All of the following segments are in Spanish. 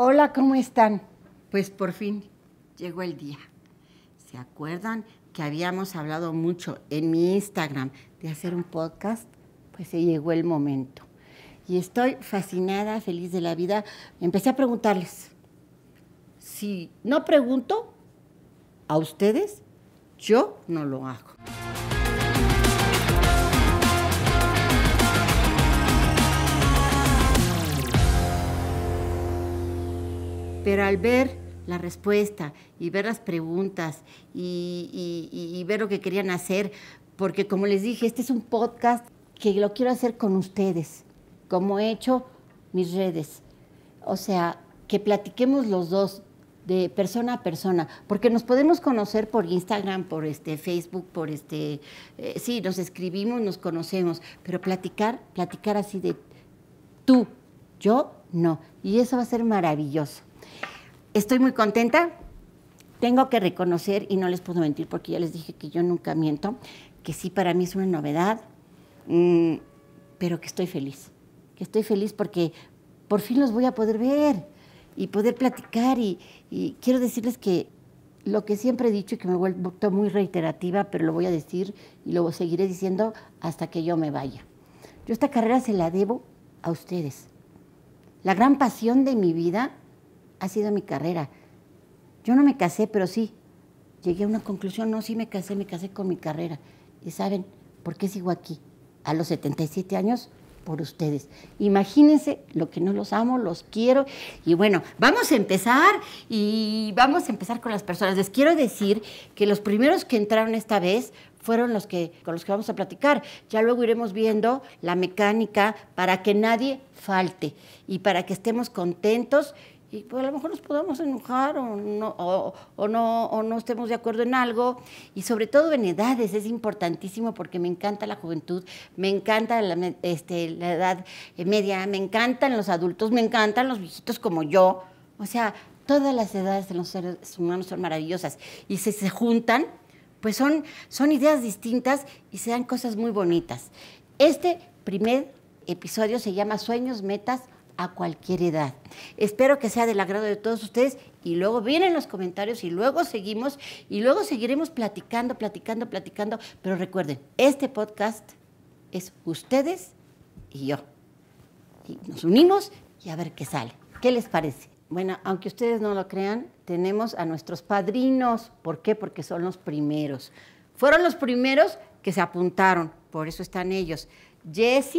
Hola, ¿cómo están? Pues por fin llegó el día. ¿Se acuerdan que habíamos hablado mucho en mi Instagram de hacer un podcast? Pues se llegó el momento. Y estoy fascinada, feliz de la vida. Empecé a preguntarles. Si no pregunto a ustedes, yo no lo hago. Pero al ver la respuesta y ver las preguntas y, ver lo que querían hacer, porque como les dije, este es un podcast que lo quiero hacer con ustedes, como he hecho mis redes. O sea, que platiquemos los dos de persona a persona, porque nos podemos conocer por Instagram, por este Facebook, por este eh, sí, nos escribimos, nos conocemos, pero platicar, platicar así de tú, yo no, y eso va a ser maravilloso. Estoy muy contenta. Tengo que reconocer, y no les puedo mentir porque ya les dije que yo nunca miento, que sí, para mí es una novedad, mm, pero que estoy feliz. Que estoy feliz porque por fin los voy a poder ver y poder platicar. Y, quiero decirles que lo que siempre he dicho y que me vuelto muy reiterativa, pero lo voy a decir y lo seguiré diciendo hasta que yo me vaya. Yo esta carrera se la debo a ustedes. La gran pasión de mi vida ha sido mi carrera. Yo no me casé, pero sí, llegué a una conclusión, no, sí me casé, me casé con mi carrera. Y saben, ¿por qué sigo aquí? A los 77 años, por ustedes. Imagínense lo que no los amo, los quiero. Y bueno, vamos a empezar y vamos a empezar con las personas. Les quiero decir que los primeros que entraron esta vez fueron los que, con los que vamos a platicar. Ya luego iremos viendo la mecánica para que nadie falte y para que estemos contentos y pues a lo mejor nos podamos enojar o no, o, no, no estemos de acuerdo en algo. Y sobre todo en edades, es importantísimo porque me encanta la juventud, me encanta este, la, edad media, me encantan los adultos, me encantan los viejitos como yo. O sea, todas las edades de los seres humanos son maravillosas. Y si se juntan, pues son, son ideas distintas y se dan cosas muy bonitas. Este primer episodio se llama Sueños, Metas, a cualquier edad. Espero que sea del agrado de todos ustedes y luego vienen los comentarios y luego seguimos y luego seguiremos platicando, platicando, platicando. Pero recuerden, este podcast es ustedes y yo. Y nos unimos y a ver qué sale. ¿Qué les parece? Bueno, aunque ustedes no lo crean, tenemos a nuestros padrinos. ¿Por qué? Porque son los primeros. Fueron los primeros que se apuntaron, por eso están ellos. Jesse,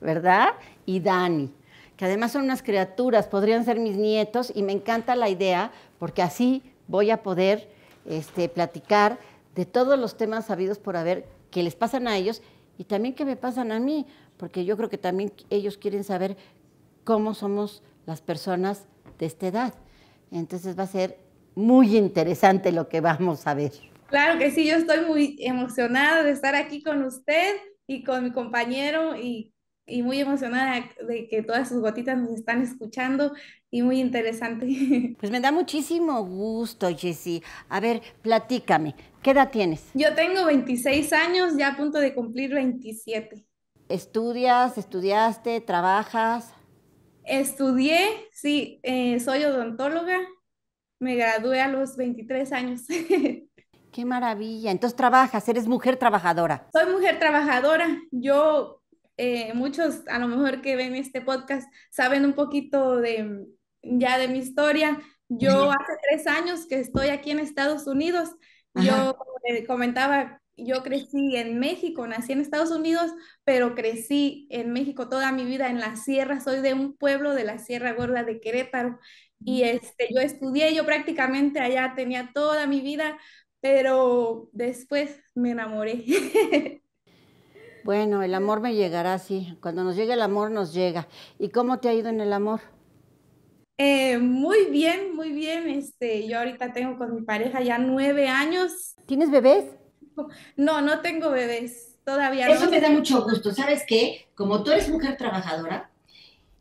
¿verdad? Y Dani que además son unas criaturas, podrían ser mis nietos, y me encanta la idea, porque así voy a poder este, platicar de todos los temas sabidos por haber que les pasan a ellos y también que me pasan a mí, porque yo creo que también ellos quieren saber cómo somos las personas de esta edad. Entonces va a ser muy interesante lo que vamos a ver. Claro que sí, yo estoy muy emocionada de estar aquí con usted y con mi compañero y y muy emocionada de que todas sus gotitas nos están escuchando y muy interesante. Pues me da muchísimo gusto, Jessy. A ver, platícame, ¿qué edad tienes? Yo tengo 26 años, ya a punto de cumplir 27. ¿Estudias, estudiaste, trabajas? Estudié, sí, eh, soy odontóloga, me gradué a los 23 años. Qué maravilla. Entonces trabajas, eres mujer trabajadora. Soy mujer trabajadora. Yo eh, muchos a lo mejor que ven este podcast saben un poquito de ya de mi historia. Yo hace tres años que estoy aquí en Estados Unidos. Yo comentaba, yo crecí en México, nací en Estados Unidos, pero crecí en México toda mi vida en la sierra. Soy de un pueblo de la Sierra Gorda de Querétaro. Y este, yo estudié, yo prácticamente allá tenía toda mi vida, pero después me enamoré. Bueno, el amor me llegará, sí. Cuando nos llegue el amor, nos llega. ¿Y cómo te ha ido en el amor? Eh, muy bien, muy bien. Este, yo ahorita tengo con mi pareja ya nueve años. ¿Tienes bebés? No, no tengo bebés. Todavía Eso me da mucho gusto. ¿Sabes qué? Como tú eres mujer trabajadora.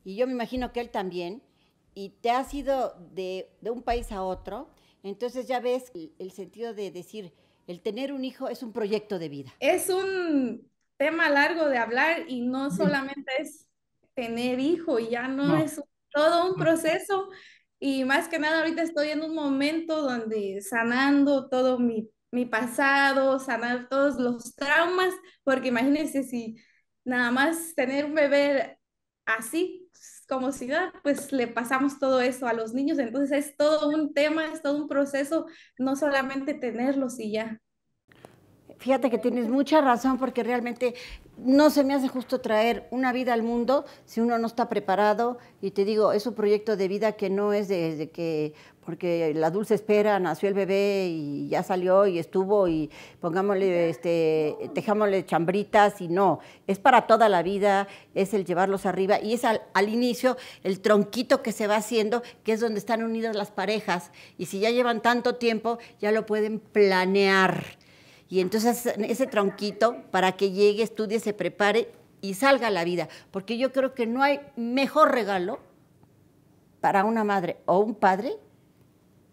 Y yo me imagino que él también. Y te has ido de, un país a otro. Entonces ya ves el sentido de decir, el tener un hijo es un proyecto de vida. Es un tema largo de hablar y no solamente es tener hijo, y ya no, es todo un proceso y más que nada ahorita estoy en un momento donde sanando todo mi, pasado, sanar todos los traumas, porque imagínense si nada más tener un bebé así como si pues le pasamos todo eso a los niños, entonces es todo un tema, es todo un proceso, no solamente tenerlos y ya fíjate que tienes mucha razón porque realmente no se me hace justo traer una vida al mundo si uno no está preparado y te digo, es un proyecto de vida que no es desde de que, porque la dulce espera, nació el bebé y ya salió y estuvo y pongámosle, este, dejámosle chambritas y no, es para toda la vida, es el llevarlos arriba y es al inicio el tronquito que se va haciendo, que es donde están unidas las parejas y si ya llevan tanto tiempo, ya lo pueden planear y entonces ese tronquito para que llegue, estudie, se prepare y salga a la vida. Porque yo creo que no hay mejor regalo para una madre o un padre,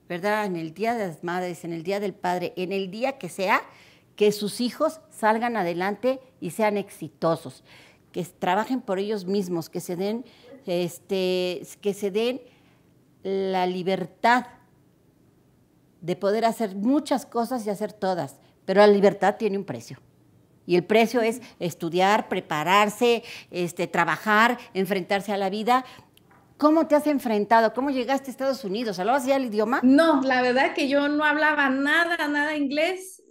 ¿verdad? En el Día de las Madres, en el Día del Padre, en el día que sea, que sus hijos salgan adelante y sean exitosos, que trabajen por ellos mismos, que se den, este, que se den la libertad de poder hacer muchas cosas y hacer todas. Pero la libertad tiene un precio. Y el precio es estudiar, prepararse, este, trabajar, enfrentarse a la vida. ¿Cómo te has enfrentado? ¿Cómo llegaste a Estados Unidos? ¿Hablabas ya el idioma? No, la verdad que yo no hablaba nada, nada inglés.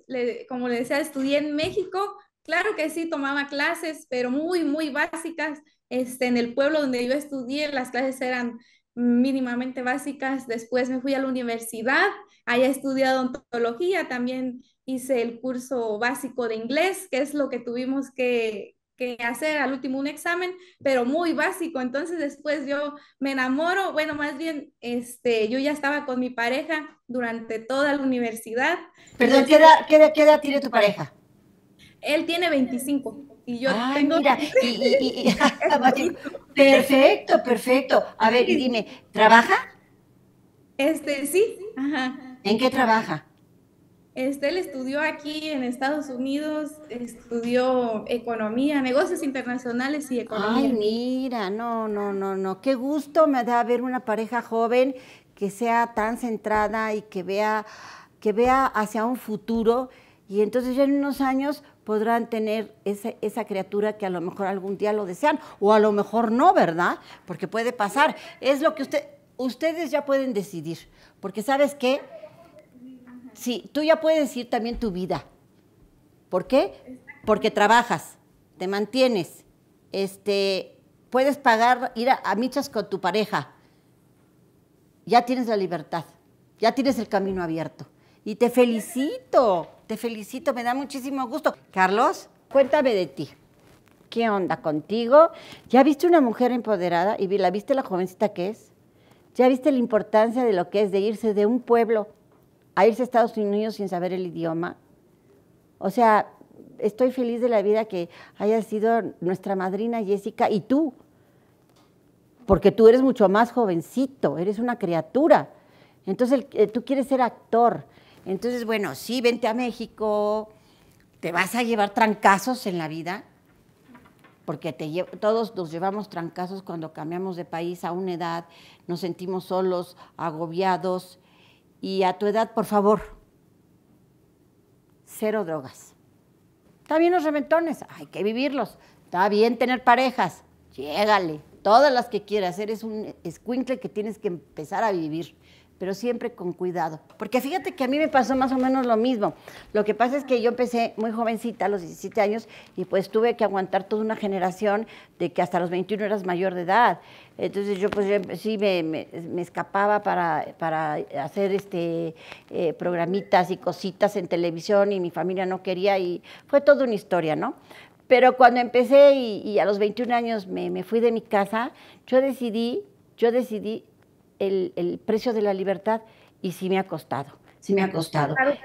como le decía, estudié en México. Claro que sí, tomaba clases, pero muy, muy básicas. Este, en el pueblo donde yo estudié, las clases eran mínimamente básicas. Después me fui a la universidad, allá estudiado odontología, también hice el curso básico de inglés, que es lo que tuvimos que, hacer al último un examen, pero muy básico. Entonces después yo me enamoro, bueno, más bien, este, yo ya estaba con mi pareja durante toda la universidad. Perdón, ¿qué edad, qué edad, tiene tu pareja? Él tiene 25. Y yo tengo... mira, y, perfecto, perfecto. A ver, y dime, ¿trabaja? Este, sí, ajá. ¿En qué trabaja? Este, él estudió aquí en Estados Unidos, estudió economía, negocios internacionales y economía. Ay, mira, no, no, no, no. Qué gusto me da ver una pareja joven que sea tan centrada y que vea, que vea hacia un futuro. Y entonces ya en unos años podrán tener esa, criatura que a lo mejor algún día lo desean, o a lo mejor no, ¿verdad? Porque puede pasar. Es lo que usted, ustedes ya pueden decidir, porque sabes qué, sí, tú ya puedes ir también tu vida. ¿Por qué? Porque trabajas, te mantienes, este, puedes pagar, ir a, a michas con tu pareja, ya tienes la libertad, ya tienes el camino abierto. Y te felicito te felicito, me da muchísimo gusto. Carlos, cuéntame de ti. ¿Qué onda contigo? ¿Ya viste una mujer empoderada y la viste la jovencita que es? ¿Ya viste la importancia de lo que es de irse de un pueblo a irse a Estados Unidos sin saber el idioma? O sea, estoy feliz de la vida que haya sido nuestra madrina Jessica y tú, porque tú eres mucho más jovencito, eres una criatura. Entonces eh, tú quieres ser actor, entonces, bueno, sí, vente a México, te vas a llevar trancazos en la vida, porque te todos nos llevamos trancazos cuando cambiamos de país a una edad, nos sentimos solos, agobiados, y a tu edad, por favor, cero drogas. Está bien los reventones, hay que vivirlos. Está bien tener parejas, llégale, todas las que quieras. Eres un escuincle que tienes que empezar a vivir pero siempre con cuidado. Porque fíjate que a mí me pasó más o menos lo mismo. Lo que pasa es que yo empecé muy jovencita, a los 17 años, y pues tuve que aguantar toda una generación de que hasta los 21 eras mayor de edad. Entonces yo pues em, sí me, escapaba para, hacer este eh, programitas y cositas en televisión y mi familia no quería y fue toda una historia, ¿no? Pero cuando empecé y, a los 21 años me, me fui de mi casa, yo decidí, yo decidí el, precio de la libertad y sí me ha costado. Sí me ha costado. Claro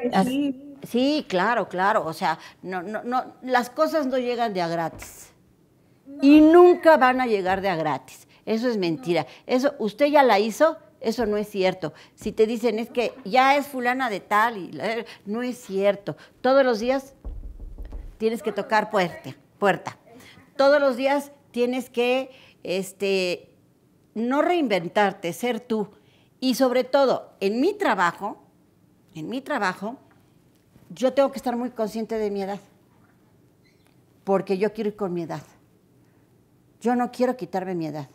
sí. claro, claro. O sea, no, no, no, las cosas no llegan de a gratis. Y nunca van a llegar de a gratis. Eso es mentira. Eso, usted ya la hizo, eso no es cierto. Si te dicen es que ya es fulana de tal, y no es cierto. Todos los días tienes que tocar puerta, puerta. Todos los días tienes que este, no reinventarte, ser tú. Y sobre todo, en mi trabajo, en mi trabajo, yo tengo que estar muy consciente de mi edad. Porque yo quiero ir con mi edad. Yo no quiero quitarme mi edad.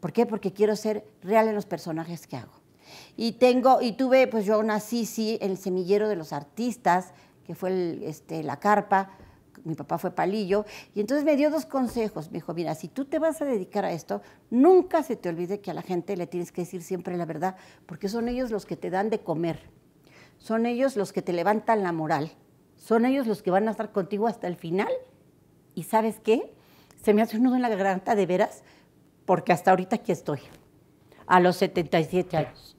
¿Por qué? Porque quiero ser real en los personajes que hago. Y tengo, y tuve, pues yo nací, sí, en el semillero de los artistas, que fue este, la carpa, mi papá fue palillo, y entonces me dio dos consejos. Me dijo, mira, si tú te vas a dedicar a esto, nunca se te olvide que a la gente le tienes que decir siempre la verdad, porque son ellos los que te dan de comer, son ellos los que te levantan la moral, son ellos los que van a estar contigo hasta el final. Y sabes qué? Se me hace un nudo en la garganta de veras, porque hasta ahorita aquí estoy, a los 77 años.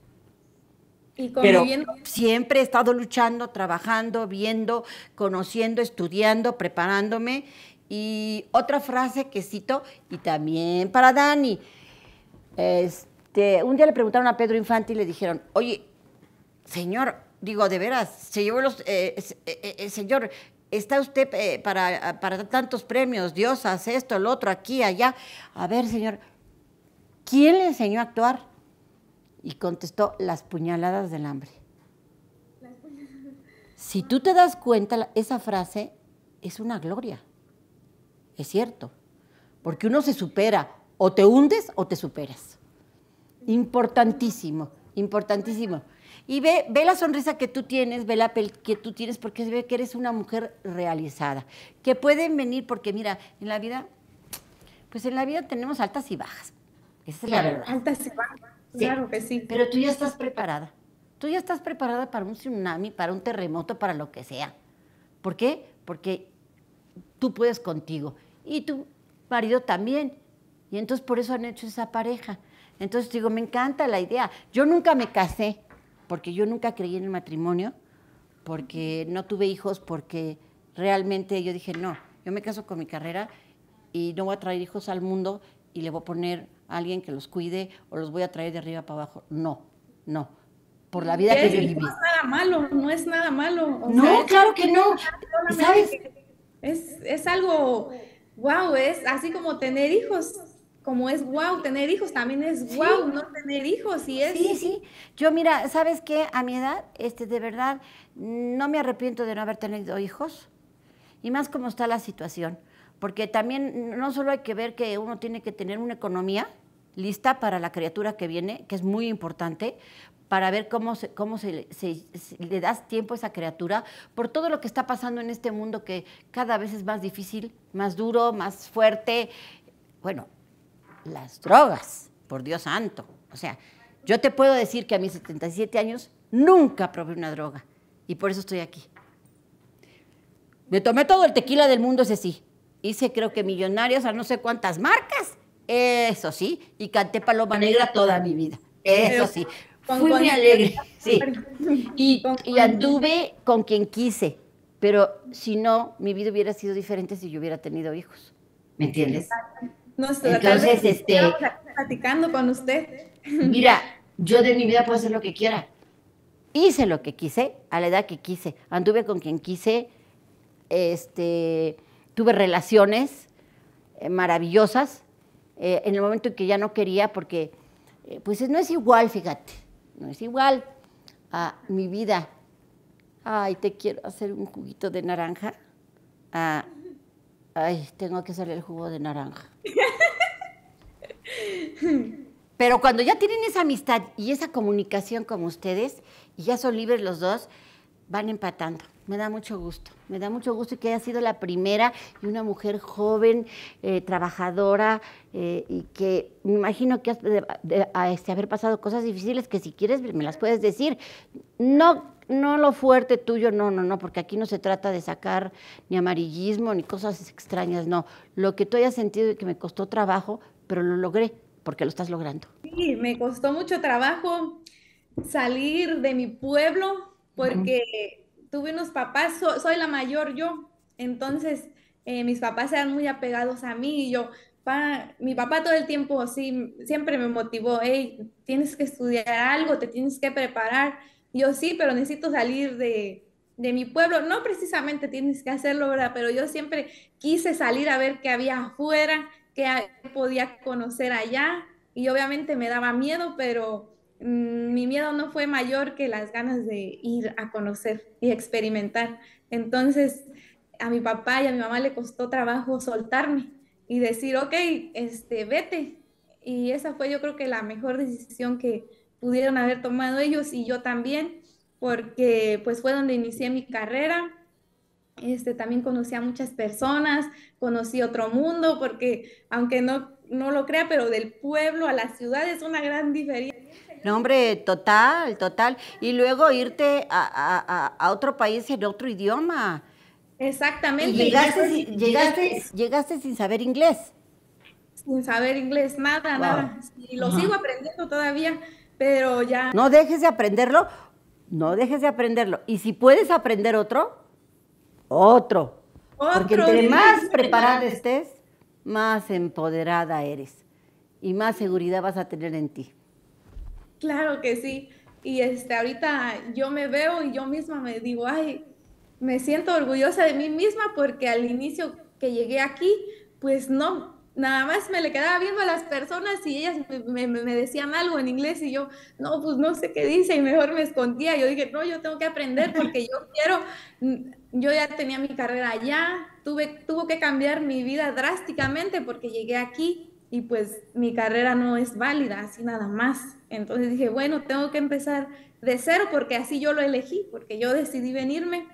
¿Y Pero siempre he estado luchando, trabajando, viendo, conociendo, estudiando, preparándome. Y otra frase que cito, y también para Dani. Este, un día le preguntaron a Pedro Infante y le dijeron, oye, señor, digo, de veras, se llevó los... Eh, eh, eh, eh señor, está usted para, para tantos premios, Dios hace esto, el otro, aquí, allá. A ver, señor, ¿quién le enseñó a actuar? Y contestó, las puñaladas del hambre. Si tú te das cuenta, esa frase es una gloria. Es cierto. Porque uno se supera. O te hundes o te superas. Importantísimo, importantísimo. Y ve, ve la sonrisa que tú tienes, ve la pel que tú tienes, porque se ve que eres una mujer realizada. Que pueden venir, porque mira, en la vida, pues en la vida tenemos altas y bajas. Esa es la verdad. Altas y bajas. Claro que pues sí. Pero tú ya estás preparada. Tú ya estás preparada para un tsunami, para un terremoto, para lo que sea. ¿Por qué? Porque tú puedes contigo y tu marido también. Y entonces por eso han hecho esa pareja. Entonces digo, me encanta la idea. Yo nunca me casé porque yo nunca creí en el matrimonio, porque no tuve hijos, porque realmente yo dije, no, yo me caso con mi carrera y no voy a traer hijos al mundo y le voy a poner alguien que los cuide o los voy a traer de arriba para abajo. No, no. Por la vida que yo viví. No es nada malo, no es nada malo. no, claro que no. ¿Sabes? Es, es algo, wow, es así como tener hijos como es wow tener hijos, también es wow no tener hijos y es... Sí, sí, yo mira, ¿sabes qué? A mi edad, este, de verdad, no me arrepiento de no haber tenido hijos y más como está la situación porque también no solo hay que ver que uno tiene que tener una economía lista para la criatura que viene, que es muy importante, para ver cómo, se, cómo se, le das tiempo a esa criatura por todo lo que está pasando en este mundo que cada vez es más difícil, más duro, más fuerte. Bueno, las drogas, por Dios santo. O sea, yo te puedo decir que a mis 77 años nunca probé una droga y por eso estoy aquí. Me tomé todo el tequila del mundo, ese sí, Hice creo que millonarios a no sé cuántas marcas. Eso sí, y canté Paloma Negra toda mi vida. Eso sí. Fui muy alegre, sí. Y, anduve con quien quise, pero si no, mi vida hubiera sido diferente si yo hubiera tenido hijos. ¿Me entiendes? No, Entonces, este... Platicando con usted. Mira, yo de mi vida puedo hacer lo que quiera. Hice lo que quise, a la edad que quise. Anduve con quien quise, este tuve relaciones eh, maravillosas eh, en el momento en que ya no quería porque eh, pues no es igual, fíjate, no es igual a mi vida. Ay, te quiero hacer un juguito de naranja. Ah, ay, tengo que hacer el jugo de naranja. Pero cuando ya tienen esa amistad y esa comunicación como ustedes, y ya son libres los dos, van empatando. Me da mucho gusto, me da mucho gusto que haya sido la primera y una mujer joven, eh, trabajadora, eh, y que me imagino que has a este, haber pasado cosas difíciles que si quieres me las puedes decir. No, no lo fuerte tuyo, no, no, no, porque aquí no se trata de sacar ni amarillismo ni cosas extrañas, no. Lo que tú hayas sentido y que me costó trabajo, pero lo logré, porque lo estás logrando. Sí, me costó mucho trabajo salir de mi pueblo porque tuve unos papás, soy la mayor yo, entonces eh, mis papás eran muy apegados a mí y yo, mi papá todo el tiempo sí, siempre me motivó, hey, tienes que estudiar algo, te tienes que preparar. yo sí, pero necesito salir de, de mi pueblo. No precisamente tienes que hacerlo, ¿verdad? Pero yo siempre quise salir a ver qué había afuera, qué podía conocer allá. Y obviamente me daba miedo, pero Mm, mi miedo no fue mayor que las ganas de ir a conocer y experimentar. Entonces, a mi papá y a mi mamá le costó trabajo soltarme y decir, ok, este, vete. Y esa fue yo creo que la mejor decisión que pudieron haber tomado ellos y yo también, porque pues fue donde inicié mi carrera. Este, también conocí a muchas personas, conocí otro mundo, porque aunque no, no lo crea, pero del pueblo a la ciudad es una gran diferencia. No, hombre, total, total. Y luego irte a, otro país en otro idioma. Exactamente. llegaste, sin saber inglés. Sin saber inglés, nada, nada. Y lo sigo aprendiendo todavía, pero ya. No dejes de aprenderlo, no dejes de aprenderlo. Y si puedes aprender otro, otro. otro Porque entre más preparada estés, más empoderada eres y más seguridad vas a tener en ti. Claro que sí. Y este, ahorita yo me veo y yo misma me digo, ay, me siento orgullosa de mí misma porque al inicio que llegué aquí, pues no, nada más me le quedaba viendo a las personas y ellas me, decían algo en inglés y yo, no, pues no sé qué dice y mejor me escondía. Yo dije, no, yo tengo que aprender porque yo quiero, mm, yo ya tenía mi carrera allá, tuve, tuvo que cambiar mi vida drásticamente porque llegué aquí y pues mi carrera no es válida, así nada más. Entonces dije, bueno, tengo que empezar de cero porque así yo lo elegí, porque yo decidí venirme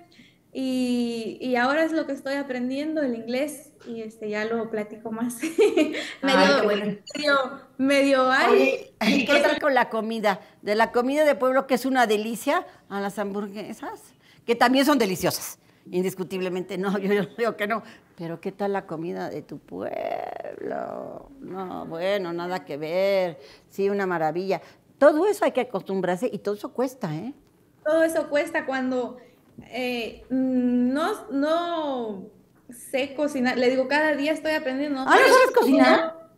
y, ahora es lo que estoy aprendiendo, el inglés, y este, ya lo platico más. medio, medio, ¿Y qué tal con la comida? De la comida de pueblo, que es una delicia, a las hamburguesas, que también son deliciosas. Indiscutiblemente no, yo, yo digo que no. Pero ¿qué tal la comida de tu pueblo? No, bueno, nada que ver. Sí, una maravilla. Todo eso hay que acostumbrarse y todo eso cuesta, ¿eh? Todo eso cuesta cuando eh, no, no sé cocinar. Le digo, cada día estoy aprendiendo. ¿Ah, sabes cocinar?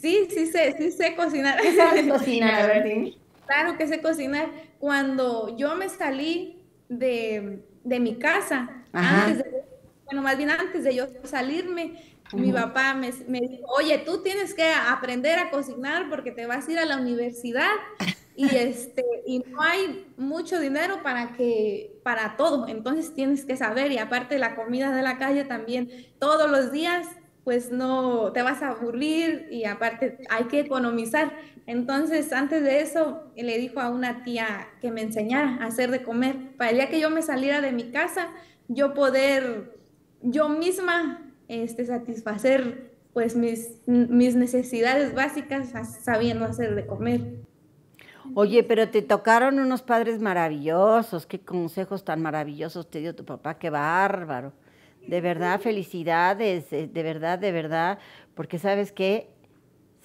Sí, sí sé, sí sé cocinar. sabes cocinar, Claro que sé cocinar. Cuando yo me salí de, de mi casa, antes de, bueno, más bien antes de yo salirme, mi papá me, me, dijo, oye, tú tienes que aprender a cocinar porque te vas a ir a la universidad y, este, y no hay mucho dinero para, que, para todo, entonces tienes que saber y aparte la comida de la calle también todos los días pues no te vas a aburrir y aparte hay que economizar. Entonces, antes de eso, le dijo a una tía que me enseñara a hacer de comer. Para el día que yo me saliera de mi casa, yo poder yo misma este, satisfacer pues mis, mis necesidades básicas sabiendo hacer de comer. Oye, pero te tocaron unos padres maravillosos, qué consejos tan maravillosos te dio tu papá, qué bárbaro. De verdad, felicidades, eh, de verdad, de verdad, porque sabes que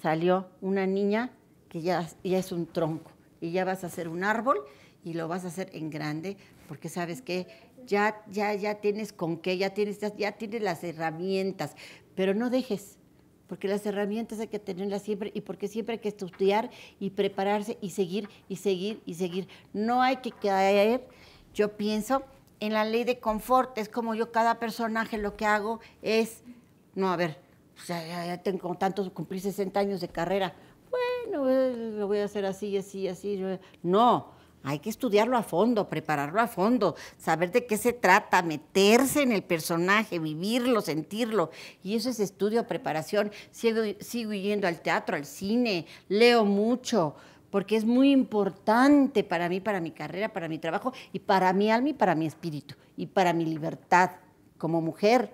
salió una niña que ya, ya es un tronco y ya vas a hacer un árbol y lo vas a hacer en grande, porque sabes que ya, ya, ya tienes con qué, ya tienes, ya tienes las herramientas, pero no dejes, porque las herramientas hay que tenerlas siempre y porque siempre hay que estudiar y prepararse y seguir y seguir y seguir. No hay que caer, yo pienso, en la ley de confort. Es como yo cada personaje lo que hago es, no, a ver, ya, tengo tantos, cumplí 60 años de carrera. Bueno, eh, lo voy a hacer así, así, así. No, hay que estudiarlo a fondo, prepararlo a fondo, saber de qué se trata, meterse en el personaje, vivirlo, sentirlo. Y eso es estudio, preparación. Sigo, yendo al teatro, al cine, leo mucho, porque es muy importante para mí, para mi carrera, para mi trabajo y para mi alma y para mi espíritu y para mi libertad como mujer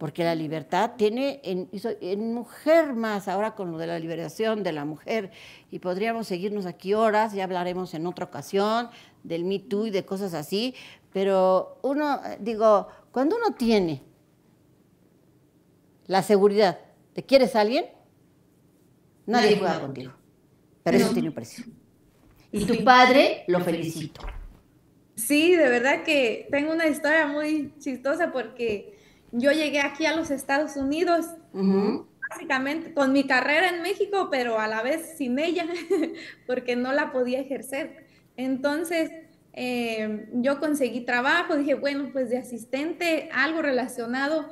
porque la libertad tiene en, en, mujer más, ahora con lo de la liberación de la mujer, y podríamos seguirnos aquí horas, ya hablaremos en otra ocasión del Me Too y de cosas así, pero uno, digo, cuando uno tiene la seguridad te quieres alguien, nadie, juega contigo, pero eso tiene un precio. Y tu padre lo felicito. Sí, de verdad que tengo una historia muy chistosa porque yo llegué aquí a los Estados Unidos, básicamente con mi carrera en México, pero a la vez sin ella, porque no la podía ejercer. Entonces, eh, yo conseguí trabajo, dije, bueno, pues de asistente, algo relacionado,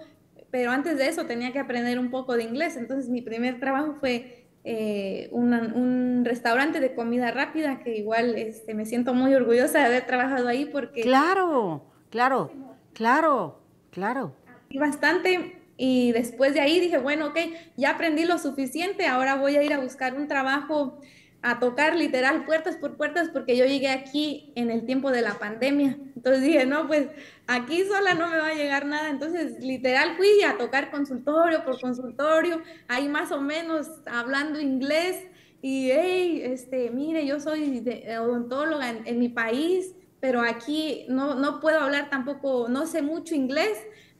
pero antes de eso tenía que aprender un poco de inglés. Entonces, mi primer trabajo fue eh, un restaurante de comida rápida, que igual este, me siento muy orgullosa de haber trabajado ahí porque... Claro, claro, claro, claro y bastante y después de ahí dije, bueno, ok, ya aprendí lo suficiente, ahora voy a ir a buscar un trabajo, a tocar literal puertas por puertas, porque yo llegué aquí en el tiempo de la pandemia. Entonces dije, no, pues aquí sola no me va a llegar nada. Entonces literal fui a tocar consultorio por consultorio, ahí más o menos hablando inglés y, este, mire, yo soy de eh, odontóloga en, mi país pero aquí no, no puedo hablar tampoco, no sé mucho inglés,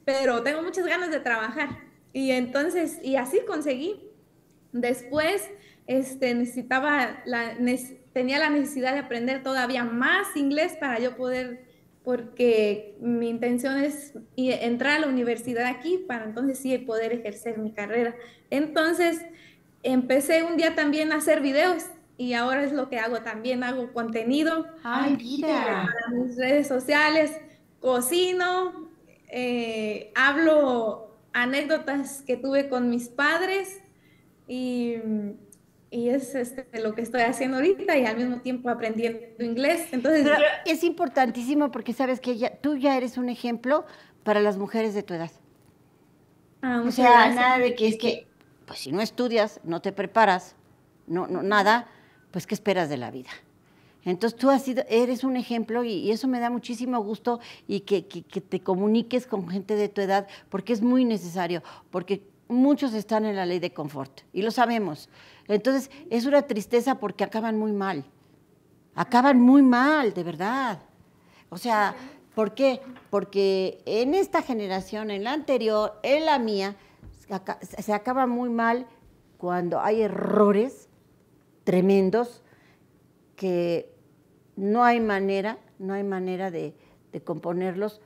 pero tengo muchas ganas de trabajar. Y entonces, y así conseguí. Después, este, necesitaba, tenía la necesidad de aprender todavía más inglés para yo poder, porque mi intención es entrar a la universidad aquí para entonces sí poder ejercer mi carrera. Entonces, empecé un día también a hacer videos y ahora es lo que hago también, hago contenido Ay, mis redes sociales, cocino, eh, hablo anécdotas que tuve con mis padres y, y es este, lo que estoy haciendo ahorita y al mismo tiempo aprendiendo inglés. Entonces, es importantísimo porque sabes que ya, tú ya eres un ejemplo para las mujeres de tu edad. Ah, o sea, nada de que es que, pues si no estudias, no te preparas, no, no nada, pues ¿qué esperas de la vida? Entonces tú has sido, eres un ejemplo y, eso me da muchísimo gusto y que te comuniques con gente de tu edad porque es muy necesario, porque muchos están en la ley de confort y lo sabemos. Entonces es una tristeza porque acaban muy mal, acaban muy mal, de verdad. O sea, ¿por qué? Porque en esta generación, en la anterior, en la mía, se acaba muy mal cuando hay errores tremendos que no hay manera, no hay manera de, componerlos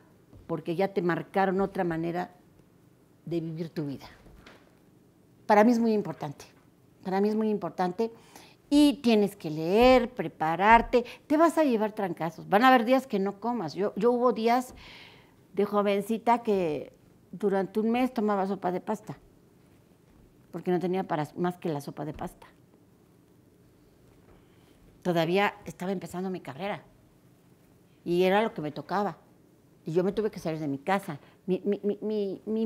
porque ya te marcaron otra manera de vivir tu vida. Para mí es muy importante, para mí es muy importante. Y tienes que leer, prepararte, te vas a llevar trancazos. Van a haber días que no comas. Yo, yo hubo días de jovencita que durante un mes tomaba sopa de pasta, porque no tenía para, más que la sopa de pasta todavía estaba empezando mi carrera y era lo que me tocaba. Y yo me tuve que salir de mi casa. Mi,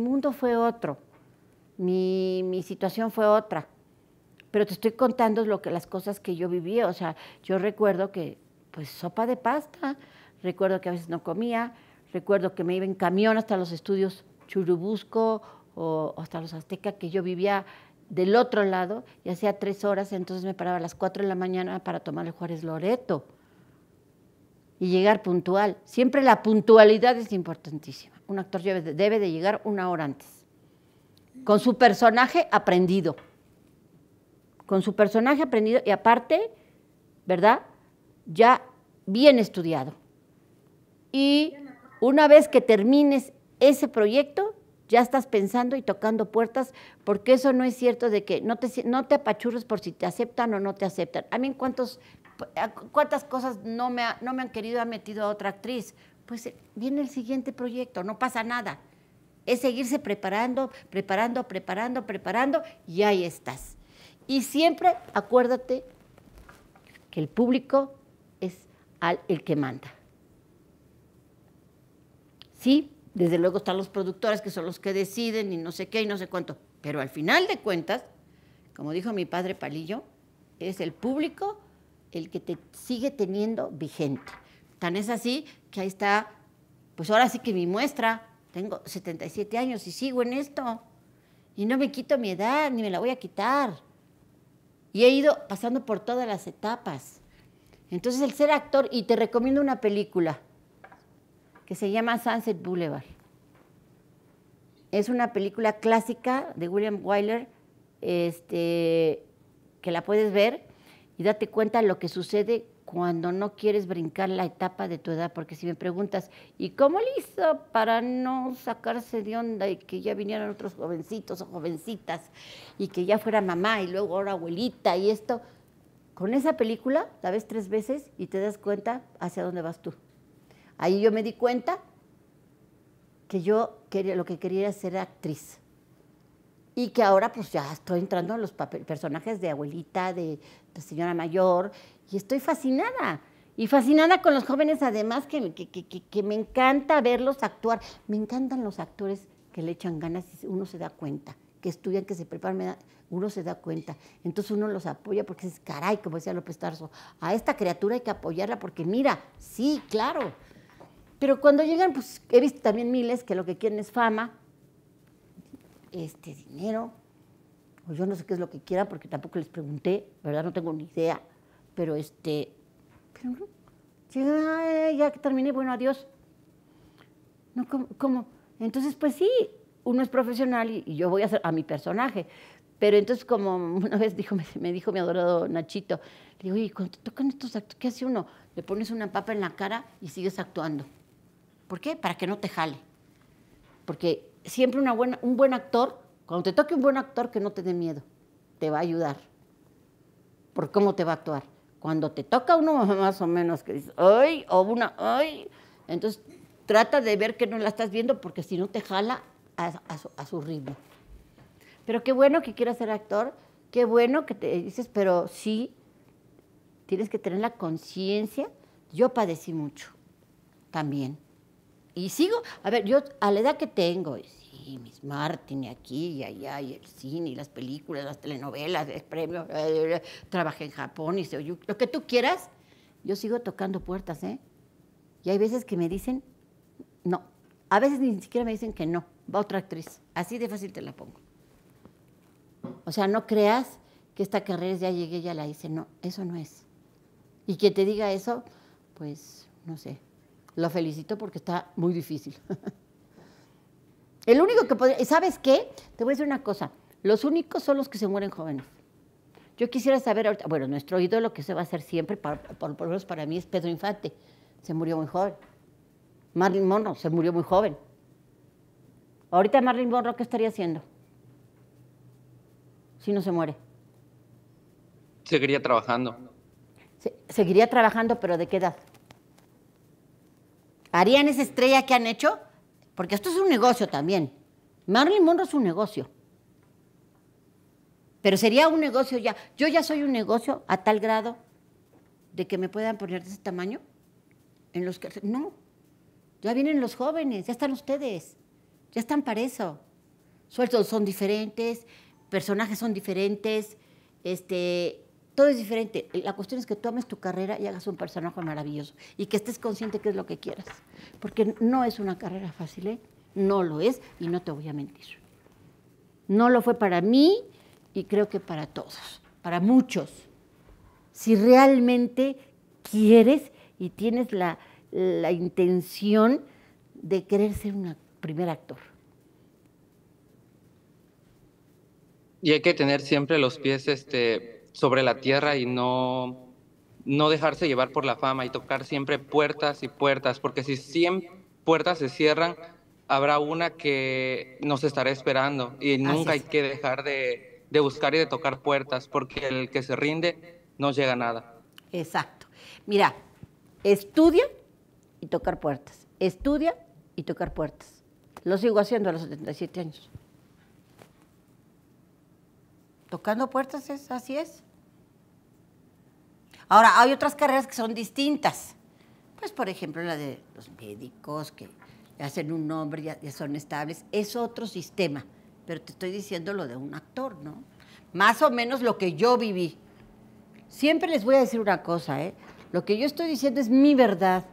mundo fue otro, mi, situación fue otra. Pero te estoy contando lo que, las cosas que yo vivía. O sea, yo recuerdo que, pues, sopa de pasta, recuerdo que a veces no comía, recuerdo que me iba en camión hasta los estudios Churubusco o hasta los Aztecas, que yo vivía del otro lado y hacía tres horas, entonces me paraba a las cuatro de la mañana para tomar el Juárez Loreto y llegar puntual. Siempre la puntualidad es importantísima. Un actor debe de llegar una hora antes, con su personaje aprendido, con su personaje aprendido y aparte, ¿verdad? Ya bien estudiado. Y una vez que termines ese proyecto, ya estás pensando y tocando puertas, porque eso no es cierto de que no te, no apachurres por si te aceptan o no te aceptan. A mí, ¿cuántos, ¿cuántas cosas no me, no me han querido, ha metido a otra actriz? Pues eh, viene el siguiente proyecto, no pasa nada. Es seguirse preparando, preparando, preparando, preparando, y ahí estás. Y siempre acuérdate que el público es el que manda. ¿Sí? Desde luego están los productores que son los que deciden y no sé qué y no sé cuánto. Pero al final de cuentas, como dijo mi padre Palillo, es el público el que te sigue teniendo vigente. Tan es así que ahí está, pues ahora sí que mi muestra, tengo 77 años y sigo en esto. Y no me quito mi edad, ni me la voy a quitar. Y he ido pasando por todas las etapas. Entonces el ser actor, y te recomiendo una película, que se llama Sunset Boulevard. Es una película clásica de William Wyler, este, que la puedes ver y date cuenta lo que sucede cuando no quieres brincar la etapa de tu edad, porque si me preguntas, ¿y cómo le hizo para no sacarse de onda y que ya vinieran otros jovencitos o jovencitas y que ya fuera mamá y luego ahora abuelita y esto? Con esa película la ves tres veces y te das cuenta hacia dónde vas tú. Ahí yo me di cuenta que yo quería, lo que quería era ser actriz. Y que ahora pues ya estoy entrando en los personajes de abuelita, de, señora mayor, y estoy fascinada. Y fascinada con los jóvenes además, que, que, me encanta verlos actuar. Me encantan los actores que le echan ganas y uno se da cuenta, que estudian, que se preparan, uno se da cuenta. Entonces uno los apoya porque es caray, como decía López Tarso, a esta criatura hay que apoyarla porque mira, sí, claro. Pero cuando llegan, pues he visto también miles que lo que quieren es fama, este dinero, o pues yo no sé qué es lo que quieran porque tampoco les pregunté, ¿verdad? No tengo ni idea, pero este, llegan ya, que terminé, bueno, adiós. No, ¿cómo, Entonces, pues sí, uno es profesional y, yo voy a hacer a mi personaje, pero entonces, como una vez me, dijo mi adorado Nachito, le digo, oye, cuando te tocan estos actos, ¿qué hace uno? Le pones una papa en la cara y sigues actuando. ¿Por qué? Para que no te jale. Porque siempre un buen actor, cuando te toque un buen actor que no te dé miedo, te va a ayudar por cómo te va a actuar. Cuando te toca uno más o menos que dice, ¡ay! o una, ¡ay! Entonces trata de ver que no la estás viendo porque si no te jala a, a su ritmo. Pero qué bueno que quieras ser actor, qué bueno que te dices, pero sí, tienes que tener la conciencia. Yo padecí mucho también y sigo, a ver, yo a la edad que tengo, y sí, Miss Martin, y aquí y allá, y el cine, y las películas, las telenovelas, el premio, eh, eh, eh, trabajé en Japón, y se, yo, lo que tú quieras, yo sigo tocando puertas, ¿eh? Y hay veces que me dicen, no, a veces ni siquiera me dicen que no, va otra actriz, así de fácil te la pongo. O sea, no creas que esta carrera ya llegué, ya la hice, no, eso no es. Y que te diga eso, pues, no sé, lo felicito porque está muy difícil. El único que podría... ¿Sabes qué? Te voy a decir una cosa. Los únicos son los que se mueren jóvenes. Yo quisiera saber ahorita... Bueno, nuestro ídolo que se va a hacer siempre, por, lo menos para mí, es Pedro Infante. Se murió muy joven. Marilyn Monroe se murió muy joven. Ahorita Marlene Monroe, ¿qué estaría haciendo? Si no se muere. Seguiría trabajando. seguiría trabajando, pero ¿de qué edad? harían esa estrella que han hecho, porque esto es un negocio también. Marilyn Monroe es un negocio. Pero sería un negocio ya. Yo ya soy un negocio a tal grado de que me puedan poner de ese tamaño en los que no. Ya vienen los jóvenes, ya están ustedes. Ya están para eso. Sueltos son diferentes, personajes son diferentes, este todo es diferente. La cuestión es que tomes tu carrera y hagas un personaje maravilloso y que estés consciente que es lo que quieras. Porque no es una carrera fácil, ¿eh? No lo es y no te voy a mentir. No lo fue para mí y creo que para todos, para muchos. Si realmente quieres y tienes la, intención de querer ser un primer actor. Y hay que tener siempre los pies este, sobre la tierra y no, no dejarse llevar por la fama y tocar siempre puertas y puertas, porque si 100 puertas se cierran, habrá una que nos estará esperando y nunca hay que dejar de, de buscar y de tocar puertas, porque el que se rinde no llega a nada. Exacto. Mira, estudia y tocar puertas. Estudia y tocar puertas. Lo sigo haciendo a los 77 años. Tocando puertas es, así es. Ahora, hay otras carreras que son distintas. Pues, por ejemplo, la de los médicos que hacen un nombre, ya, son estables. Es otro sistema, pero te estoy diciendo lo de un actor, ¿no? Más o menos lo que yo viví. Siempre les voy a decir una cosa, ¿eh? Lo que yo estoy diciendo es mi verdad.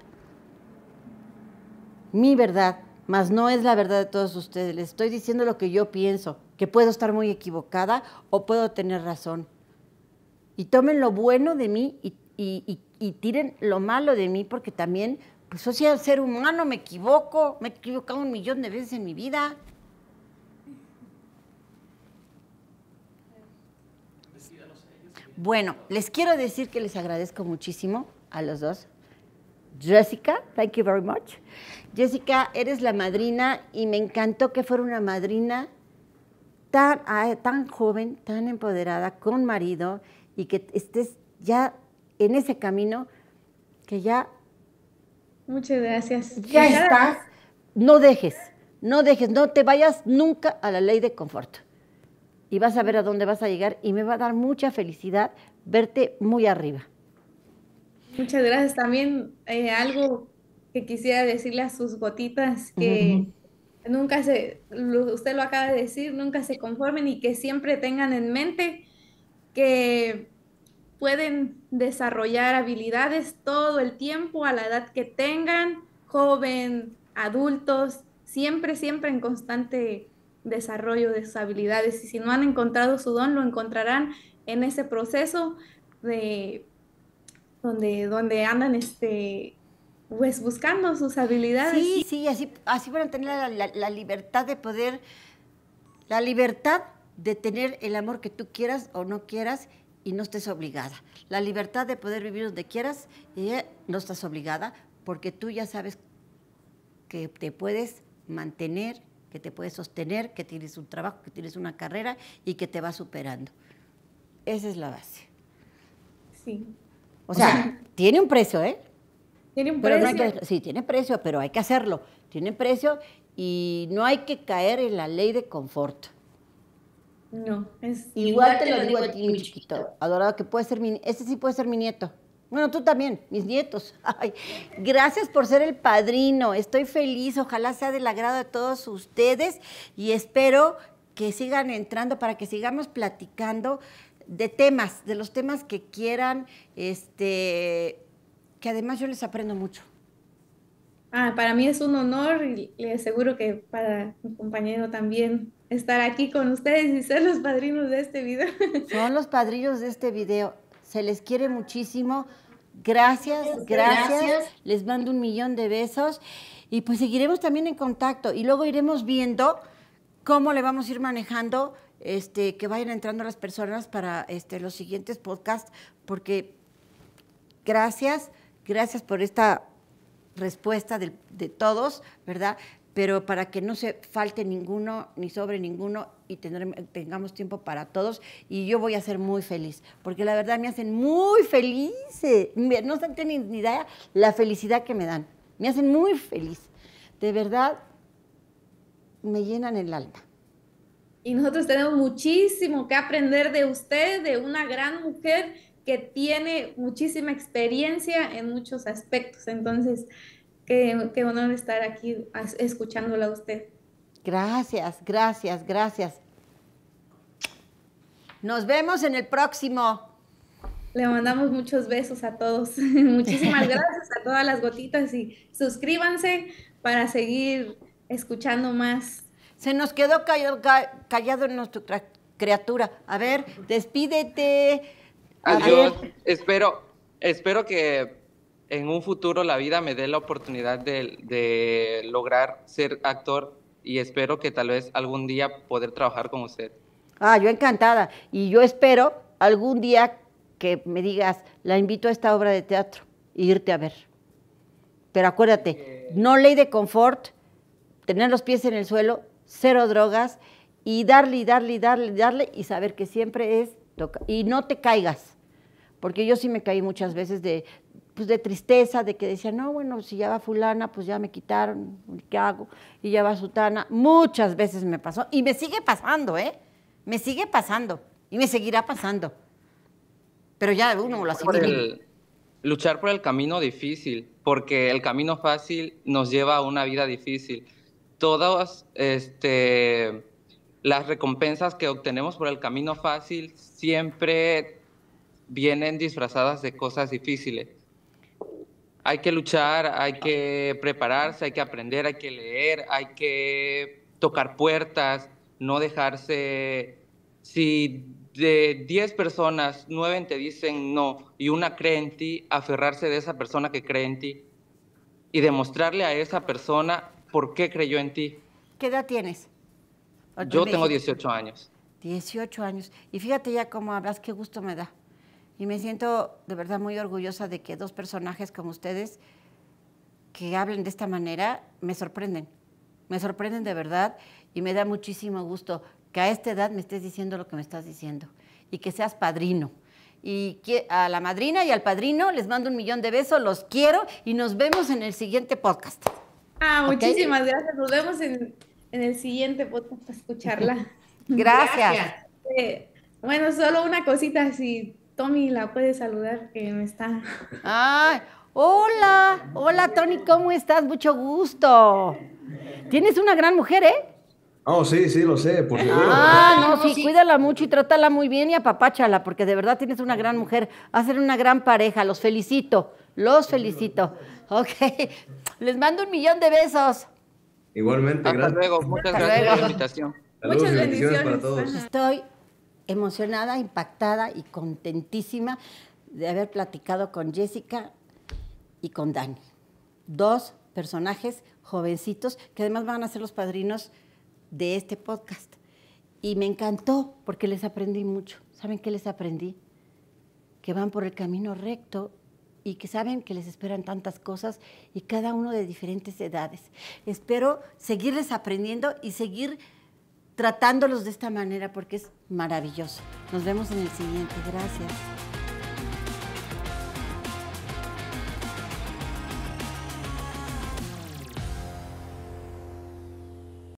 Mi verdad, mas no es la verdad de todos ustedes. Les estoy diciendo lo que yo pienso, que puedo estar muy equivocada o puedo tener razón y tomen lo bueno de mí y, tiren lo malo de mí porque también, pues soy ser humano, me equivoco, me he equivocado un millón de veces en mi vida. Bueno, les quiero decir que les agradezco muchísimo a los dos. Jessica, thank you very much. Jessica, eres la madrina y me encantó que fuera una madrina tan, ah, tan joven, tan empoderada, con marido y que estés ya en ese camino que ya... Muchas gracias. Ya estás. No dejes, no dejes, no te vayas nunca a la ley de confort. Y vas a ver a dónde vas a llegar y me va a dar mucha felicidad verte muy arriba. Muchas gracias. También eh, algo que quisiera decirle a sus gotitas que nunca se, usted lo acaba de decir, nunca se conformen y que siempre tengan en mente que pueden desarrollar habilidades todo el tiempo, a la edad que tengan, joven, adultos, siempre, siempre en constante desarrollo de sus habilidades. Y si no han encontrado su don, lo encontrarán en ese proceso de donde, donde andan este pues buscando sus habilidades. Sí, sí, así, así van tener la libertad de poder, la libertad de tener el amor que tú quieras o no quieras y no estés obligada. La libertad de poder vivir donde quieras y eh, no estás obligada porque tú ya sabes que te puedes mantener, que te puedes sostener, que tienes un trabajo, que tienes una carrera y que te vas superando. Esa es la base. Sí. O sea, tiene un precio, ¿eh? Tiene un precio. sí, tiene precio, pero hay que hacerlo. Tiene precio y no hay que caer en la ley de confort. No, es igual, te, lo digo, a ti, mi chiquito, adorado, que puede ser mi, este sí puede ser mi nieto. Bueno, tú también, mis nietos. Ay, gracias por ser el padrino. Estoy feliz. Ojalá sea del agrado de todos ustedes y espero que sigan entrando para que sigamos platicando de temas, de los temas que quieran, este, que además yo les aprendo mucho. Ah, para mí es un honor y le aseguro que para mi compañero también estar aquí con ustedes y ser los padrinos de este video. Son los padrinos de este video. Se les quiere muchísimo. Gracias, gracias. Les mando un millón de besos. Y pues seguiremos también en contacto y luego iremos viendo cómo le vamos a ir manejando este, que vayan entrando las personas para este, los siguientes podcasts, porque gracias, gracias por esta respuesta de, todos, ¿verdad? Pero para que no se falte ninguno, ni sobre ninguno, y tengamos tiempo para todos, y yo voy a ser muy feliz, porque la verdad me hacen muy feliz, No tienen ni idea la felicidad que me dan. Me hacen muy feliz. De verdad, me llenan el alma. Y nosotros tenemos muchísimo que aprender de usted, de una gran mujer que tiene muchísima experiencia en muchos aspectos. Entonces, qué, honor estar aquí escuchándola a usted. Gracias, gracias, gracias. Nos vemos en el próximo. Le mandamos muchos besos a todos. Muchísimas gracias a todas las gotitas y suscríbanse para seguir escuchando más. Se nos quedó callado, callado nuestra criatura. A ver, despídete. Adiós. Espero, espero que en un futuro la vida me dé la oportunidad de, de lograr ser actor y espero que tal vez algún día poder trabajar con usted. Ah, yo encantada. Y yo espero algún día que me digas, la invito a esta obra de teatro e irte a ver. Pero acuérdate, eh. no ley de confort, tener los pies en el suelo, cero drogas y darle, darle, darle, darle y saber que siempre es y no te caigas porque yo sí me caí muchas veces de, pues, de tristeza, de que decía, no, bueno, si ya va fulana, pues ya me quitaron, ¿qué hago? Y ya va sutana. Muchas veces me pasó y me sigue pasando, ¿eh? Me sigue pasando y me seguirá pasando. Pero ya uno lo asimila. Luchar por el camino difícil, porque el camino fácil nos lleva a una vida difícil. Todas este, las recompensas que obtenemos por el camino fácil siempre vienen disfrazadas de cosas difíciles. Hay que luchar, hay que prepararse, hay que aprender, hay que leer, hay que tocar puertas, no dejarse... Si de 10 personas, 9 te dicen no y una cree en ti, aferrarse de esa persona que cree en ti y demostrarle a esa persona por qué creyó en ti. ¿Qué edad tienes? Yo tengo 18 años. 18 años. Y fíjate ya cómo hablas, qué gusto me da. Y me siento de verdad muy orgullosa de que dos personajes como ustedes que hablen de esta manera me sorprenden. Me sorprenden de verdad y me da muchísimo gusto que a esta edad me estés diciendo lo que me estás diciendo y que seas padrino. Y a la madrina y al padrino les mando un millón de besos, los quiero y nos vemos en el siguiente podcast. Ah, muchísimas gracias. Nos vemos en, el siguiente podcast para escucharla. gracias. Eh, bueno, solo una cosita, si Tommy, la puede saludar, que me está. ¡Ay! ¡Hola! Hola, Tony, ¿cómo estás? Mucho gusto. Tienes una gran mujer, ¿eh? Oh, sí, sí, lo sé, por Ah, no, sí, cuídala mucho y trátala muy bien y apapáchala, porque de verdad tienes una gran mujer. ser una gran pareja, los felicito, los felicito. Ok, les mando un millón de besos. Igualmente, gracias. muchas gracias por la invitación. muchas bendiciones, para todos. Estoy emocionada, impactada y contentísima de haber platicado con Jessica y con Dani. Dos personajes jovencitos que además van a ser los padrinos de este podcast. Y me encantó porque les aprendí mucho. ¿Saben qué les aprendí? Que van por el camino recto y que saben que les esperan tantas cosas y cada uno de diferentes edades. Espero seguirles aprendiendo y seguir tratándolos de esta manera porque es maravilloso. Nos vemos en el siguiente. Gracias.